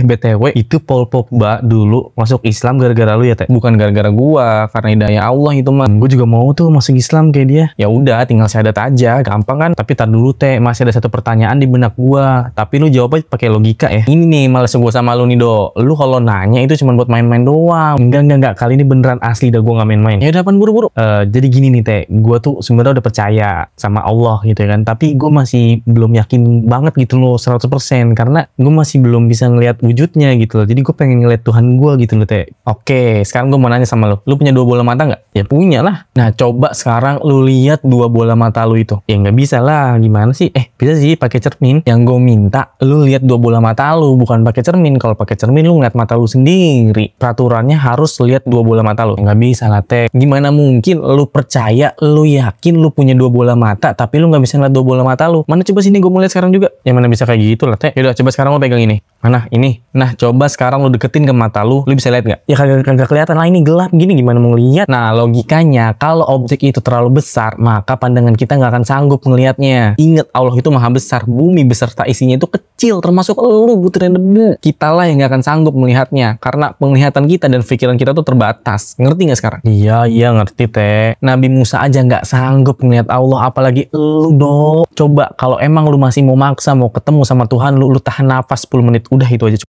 Eh BTW itu Paul Pogba dulu masuk Islam gara-gara lu ya Teh? Bukan gara-gara gua, karena hidayah Allah itu mah. Gua juga mau tuh masuk Islam kayak dia. Ya udah tinggal syahadat aja, gampang kan? Tapi tar dulu Teh, masih ada satu pertanyaan di benak gua. Tapi lu jawabnya pakai logika ya. Ini nih males gua sama lu nih Do. Lu kalau nanya itu cuma buat main-main doang. Enggak, enggak, enggak. Kali ini beneran asli dah gua nggak main-main. Ya udah pan buru-buru. Uh, jadi gini nih Teh, gua tuh sebenarnya udah percaya sama Allah gitu ya kan. Tapi gua masih belum yakin banget gitu loh 100% karena gua masih belum bisa ngelihat wujudnya gitu loh. Jadi gue pengen ngeliat Tuhan gue gitu loh teh. Oke, sekarang gue mau nanya sama lo. Lo punya dua bola mata nggak? Ya punya lah. Nah coba sekarang lo lihat dua bola mata lo itu. Ya nggak bisa lah. Gimana sih? Eh bisa sih pakai cermin. Yang gue minta lo lihat dua bola mata lo. bukan pakai cermin. Kalau pakai cermin lo ngeliat mata lo sendiri. Peraturannya harus lihat dua bola mata lo. Ya nggak bisa lah teh. Gimana mungkin Lo percaya, Lo yakin lo punya dua bola mata tapi lo nggak bisa ngeliat dua bola mata lo. Mana coba sini gue mau lihat sekarang juga. Ya mana bisa kayak gitu lah teh. Yaudah coba sekarang lo pegang ini. Mana ini? Nah, coba sekarang lu deketin ke mata lu, lu bisa lihat nggak? Ya kagak kagak kelihatan lah ini gelap gini gimana mau lihat? Nah, logikanya kalau objek itu terlalu besar, maka pandangan kita nggak akan sanggup melihatnya. Ingat Allah itu maha besar, bumi beserta isinya itu kecil, termasuk lu butiran debu. Kita lah yang nggak akan sanggup melihatnya, karena penglihatan kita dan pikiran kita tuh terbatas. Ngerti nggak sekarang? Iya, iya ngerti teh. Nabi Musa aja nggak sanggup melihat Allah, apalagi lu dong. Coba kalau emang lu masih mau maksa mau ketemu sama Tuhan, lu lu tahan nafas 10 menit udah itu aja cukup.